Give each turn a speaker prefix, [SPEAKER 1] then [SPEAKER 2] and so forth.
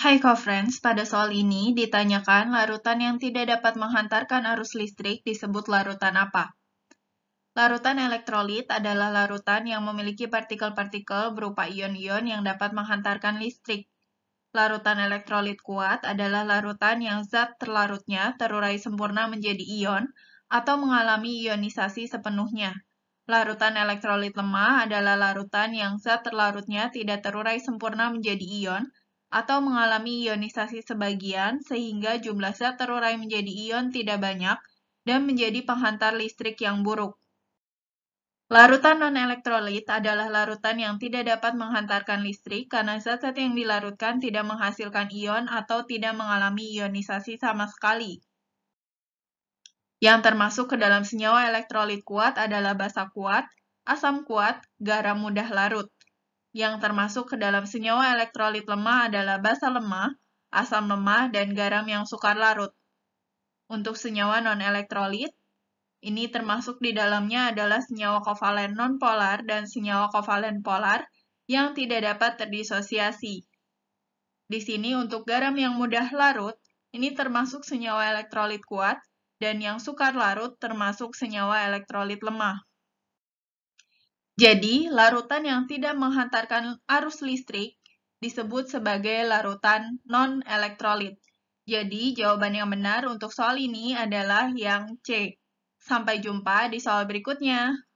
[SPEAKER 1] Hai co-friends, pada soal ini ditanyakan larutan yang tidak dapat menghantarkan arus listrik disebut larutan apa? Larutan elektrolit adalah larutan yang memiliki partikel-partikel berupa ion-ion yang dapat menghantarkan listrik. Larutan elektrolit kuat adalah larutan yang zat terlarutnya terurai sempurna menjadi ion atau mengalami ionisasi sepenuhnya. Larutan elektrolit lemah adalah larutan yang zat terlarutnya tidak terurai sempurna menjadi ion atau mengalami ionisasi sebagian sehingga jumlah zat terurai menjadi ion tidak banyak dan menjadi penghantar listrik yang buruk. Larutan non-elektrolit adalah larutan yang tidak dapat menghantarkan listrik karena zat-zat yang dilarutkan tidak menghasilkan ion atau tidak mengalami ionisasi sama sekali. Yang termasuk ke dalam senyawa elektrolit kuat adalah basa kuat, asam kuat, garam mudah larut yang termasuk ke dalam senyawa elektrolit lemah adalah basa lemah, asam lemah, dan garam yang sukar larut. Untuk senyawa non-elektrolit, ini termasuk di dalamnya adalah senyawa kovalen non polar dan senyawa kovalen polar yang tidak dapat terdisosiasi. Di sini untuk garam yang mudah larut, ini termasuk senyawa elektrolit kuat, dan yang sukar larut termasuk senyawa elektrolit lemah. Jadi, larutan yang tidak menghantarkan arus listrik disebut sebagai larutan non-elektrolit. Jadi, jawaban yang benar untuk soal ini adalah yang C. Sampai jumpa di soal berikutnya.